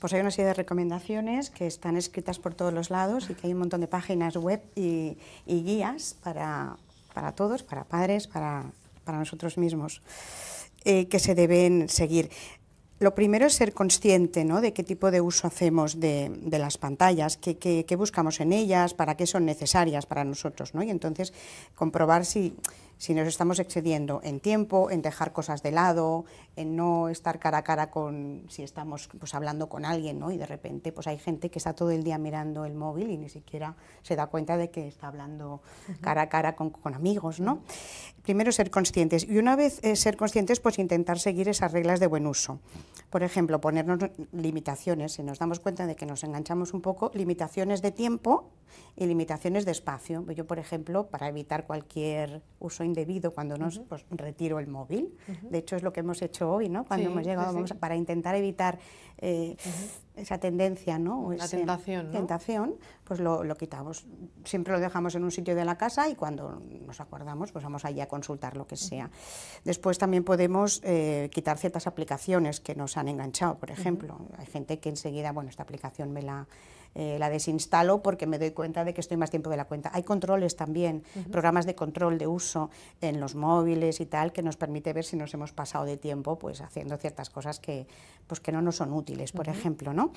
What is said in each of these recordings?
Pues hay una serie de recomendaciones que están escritas por todos los lados y que hay un montón de páginas web y, guías para, todos, para padres, para, para nosotros mismos, eh, que se deben seguir. Lo primero es ser consciente de qué tipo de uso hacemos de, de las pantallas, qué, qué, qué, buscamos en ellas, para qué son necesarias para nosotros, ¿no? y entonces comprobar si, si nos estamos excediendo en tiempo, en dejar cosas de lado, en no estar cara a cara con, si estamos pues, hablando con alguien, ¿no? y de repente pues, hay gente que está todo el día mirando el móvil y ni siquiera se da cuenta de que está hablando cara a cara con, amigos. ¿no? Primero ser conscientes y una vez eh, ser conscientes, pues intentar seguir esas reglas de buen uso. Por ejemplo, ponernos limitaciones, si nos damos cuenta de que nos enganchamos un poco, limitaciones de tiempo y limitaciones de espacio. Yo, por ejemplo, para evitar cualquier uso indebido cuando nos pues, retiro el móvil, de hecho es lo que hemos hecho hoy, ¿no? Cuando hemos para intentar evitar eh, esa tendencia, ¿no? La Tentación, pues lo, quitamos. Siempre lo dejamos en un sitio de la casa y cuando nos acordamos, pues vamos allí a consultar lo que sea. Después también podemos eh, quitar ciertas aplicaciones que nos han enganchado, por ejemplo. Hay gente que enseguida, bueno, esta aplicación me eh, la, desinstalo porque me doy cuenta de que estoy más tiempo de la cuenta. Hay controles también, programas de control de uso en los móviles y tal, que nos permite ver si nos hemos pasado de tiempo pues haciendo ciertas cosas que, pues, que no nos son útiles, por ejemplo, ¿no?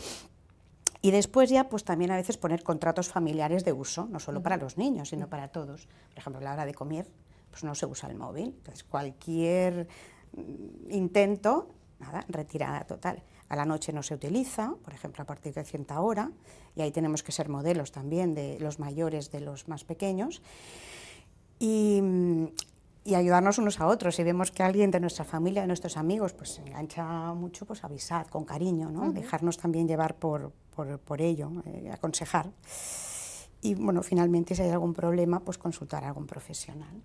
Y después ya, pues también a veces poner contratos familiares de uso, no solo para los niños, sino para todos. Por ejemplo, a la hora de comer, pues no se usa el móvil. Entonces, cualquier mm, intento, nada, retirada total. A la noche no se utiliza, por ejemplo, a partir de cierta hora, y ahí tenemos que ser modelos también de los mayores, de los más pequeños. Y mm, y ayudarnos unos a otros. Si vemos que alguien de nuestra familia, de nuestros amigos, pues se engancha mucho, pues avisar con cariño, ¿no? Dejarnos también llevar por, ello, eh, aconsejar. Y bueno, finalmente si hay algún problema, pues consultar a algún profesional.